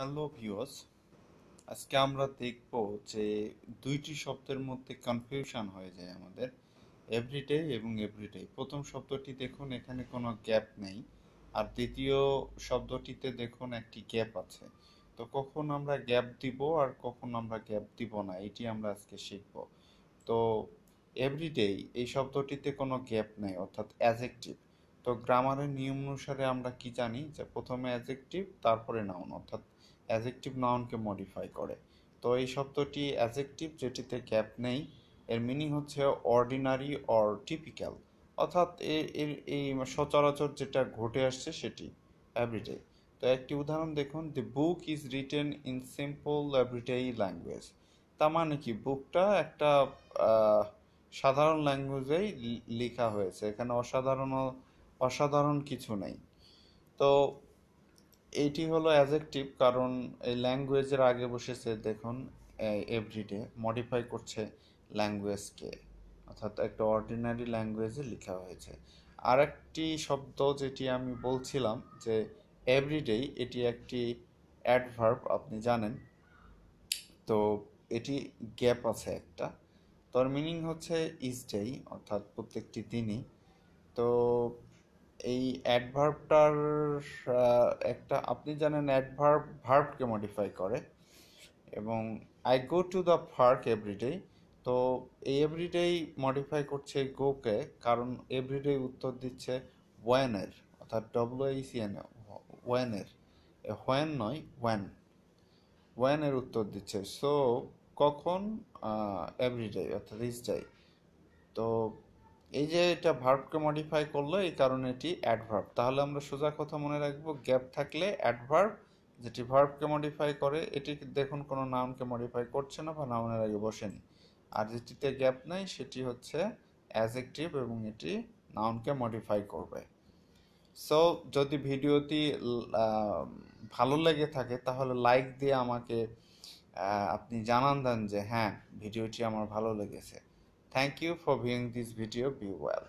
Hello viewers আজকে আমরা দেখব যে দুইটি শব্দের মধ্যে কনফিউশন হয়ে যায় আমাদের এভরিডে এবং এভরিডে প্রথম শব্দটি দেখুন এখানে কোনো গ্যাপ নেই আর দ্বিতীয় শব্দটিতে দেখুন একটি গ্যাপ আছে তো কখন আমরা গ্যাপ দিব আর কখন আমরা গ্যাপ দিব না এটি আমরা আজকে শিখব তো এভরিডে এই শব্দটিতে কোনো গ্যাপ নেই অর্থাৎ অ্যাজেকটিভ তো গ্রামারের নিয়ম অনুসারে আমরা কি জানি যে প্রথমে অ্যাজেকটিভ তারপরে নাউন অর্থাৎ অ্যাজেকটিভ নাউনকে মডিফাই করে তো এই শব্দটি অ্যাজেকটিভ যেটিতে গ্যাপ নেই এর মিনিং হচ্ছে অর্ডিনারি অর টিপিক্যাল অর্থাৎ এর এই সচরাচর যেটা ঘটে আসছে সেটি অ্যাভরিডে তো একটি উদাহরণ দেখুন the book is written in simple everyday language তার মানে কি বুকটা একটা সাধারণ ল্যাঙ্গুয়েজেই লেখা হয়েছে এখানে অসাধারণ অসাধারণ কিছু নেই তো এটি হলো অ্যাজেকটিভ কারণ এই ল্যাঙ্গুয়েজের আগে বসেছে দেখুন এভরিডে মডিফাই করছে ল্যাঙ্গুয়েজকে অর্থাৎ একটা অর্ডিনারি ল্যাঙ্গুয়েজে লেখা হয়েছে আর একটি শব্দ যেটি আমি বলছিলাম যে এভরিডেই এটি একটি অ্যাডভার্ব আপনি জানেন তো এটি গ্যাপ আছে একটা তোর মিনিং হচ্ছে ইজ ডেই অর্থাৎ প্রত্যেকটি দিনই তো এই অ্যাডভার্বটার একটা আপনি জানেন অ্যাডভার্ব ভার্বকে মডিফাই করে এবং I go to the park everyday তো এই এভরিডেই মডিফাই করছে গোকে কারণ এভরিডে উত্তর দিচ্ছে ওয়েনের অর্থাৎ ডব্লুএইসিএন ওয়েনের হোয়েন নয় ওয়েন ওয়েনের উত্তর দিচ্ছে সো কখন এভরিডে অর্থাৎ ইস যাই তো এই যে এটা ভার্বকে মডিফাই করলো এই কারণে এটি অ্যাডভার্ব তাহলে আমরা সোজা কথা মনে রাখবো গ্যাপ থাকলে অ্যাডভার্ব যেটি ভার্বকে মডিফাই করে এটি দেখুন কোনো নাউনকে মডিফাই করছে না বা নাউনের আগে বসেনি আর যেটিতে গ্যাপ নাই সেটি হচ্ছে অ্যাজেকটিভ এবং এটি নাউনকে মডিফাই করবে সো যদি ভিডিওটি ভালো লেগে থাকে তাহলে লাইক দিয়ে আমাকে আপনি জানান দেন যে হ্যাঁ ভিডিওটি আমার ভালো লেগেছে Thank you for viewing this video. Be well.